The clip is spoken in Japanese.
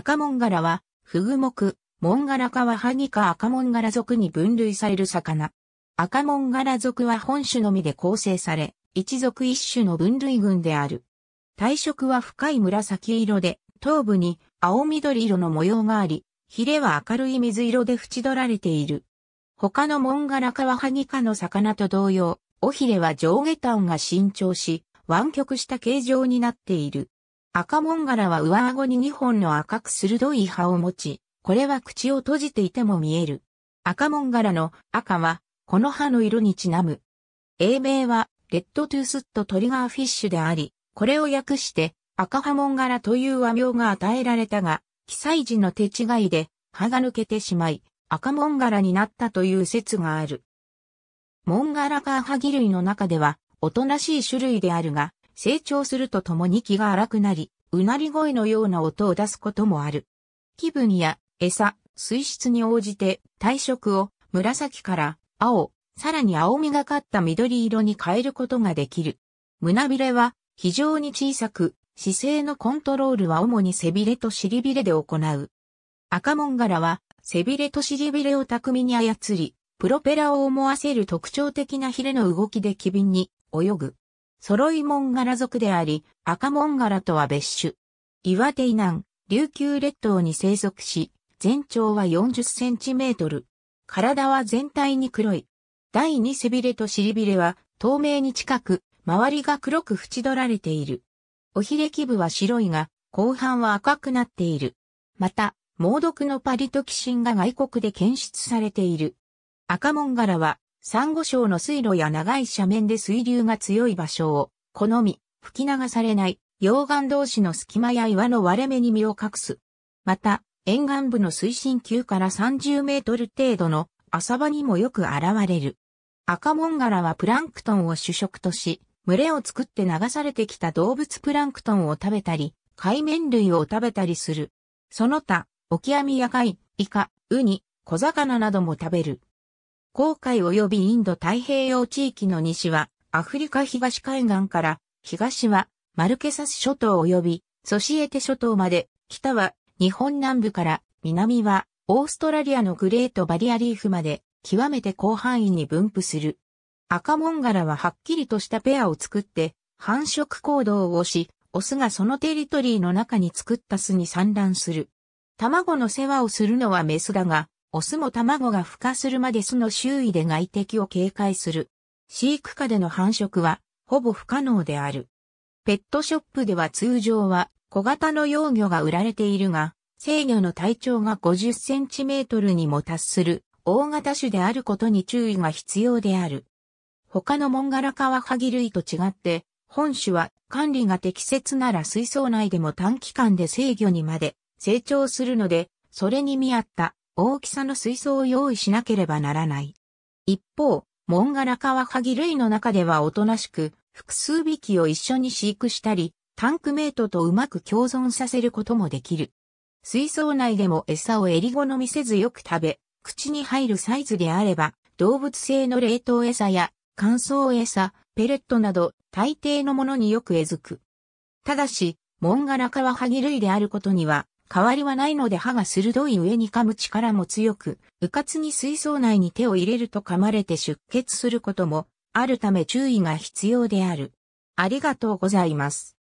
赤門柄は、フグ目、門柄かワハギか赤門柄属に分類される魚。赤門柄属は本種のみで構成され、一属一種の分類群である。体色は深い紫色で、頭部に青緑色の模様があり、ヒレは明るい水色で縁取られている。他のモンガラカワハギ科の魚と同様、尾ひれは上下端が伸長し、湾曲した形状になっている。赤門柄は上顎に2本の赤く鋭い歯を持ち、これは口を閉じていても見える。赤門柄の赤は、この歯の色にちなむ。英名は、レッドトゥースットトリガーフィッシュであり、これを訳して、赤歯門柄という和名が与えられたが、記載時の手違いで、歯が抜けてしまい、赤門柄になったという説がある。門柄ガラカーハギ類の中では、おとなしい種類であるが、成長するとともに気が荒くなり、うなり声のような音を出すこともある。気分や餌、水質に応じて体色を紫から青、さらに青みがかった緑色に変えることができる。胸びれは非常に小さく、姿勢のコントロールは主に背びれと尻びれで行う。赤門柄は背びれと尻びれを巧みに操り、プロペラを思わせる特徴的なヒレの動きで機敏に泳ぐ。揃いモンガラ族であり、赤モンガラとは別種。岩手以南、琉球列島に生息し、全長は40センチメートル。体は全体に黒い。第二背びれと尻びれは透明に近く、周りが黒く縁取られている。おひれ基部は白いが、後半は赤くなっている。また、猛毒のパリトキシンが外国で検出されている。赤モンガラはサンゴ礁の水路や長い斜面で水流が強い場所を好み、吹き流されない溶岩同士の隙間や岩の割れ目に身を隠す。また、沿岸部の水深9から30メートル程度の浅場にもよく現れる。赤モンガラはプランクトンを主食とし、群れを作って流されてきた動物プランクトンを食べたり、海綿類を食べたりする。その他、オキアミや貝、イカ、ウニ、小魚なども食べる。航海及びインド太平洋地域の西は、アフリカ東海岸から、東は、マルケサス諸島及び、ソシエテ諸島まで、北は、日本南部から、南は、オーストラリアのグレートバリアリーフまで、極めて広範囲に分布する。赤モンガラははっきりとしたペアを作って、繁殖行動をし、オスがそのテリトリーの中に作った巣に産卵する。卵の世話をするのはメスだが、オスも卵が孵化するまで巣の周囲で外敵を警戒する。飼育下での繁殖は、ほぼ不可能である。ペットショップでは通常は小型の幼魚が売られているが、生魚の体長が50センチメートルにも達する大型種であることに注意が必要である。他のモンガラカワハギ類と違って、本種は管理が適切なら水槽内でも短期間で制魚にまで成長するので、それに見合った大きさの水槽を用意しなければならない。一方、モンガラカワハギ類の中ではおとなしく、複数匹を一緒に飼育したり、タンクメイトとうまく共存させることもできる。水槽内でも餌を襟好みせずよく食べ、口に入るサイズであれば、動物性の冷凍餌や乾燥餌、ペレットなど大抵のものによくえずく。ただし、モンガラカワハギ類であることには変わりはないので歯が鋭い上に噛む力も強く、うかつに水槽内に手を入れると噛まれて出血することもあるため注意が必要である。ありがとうございます。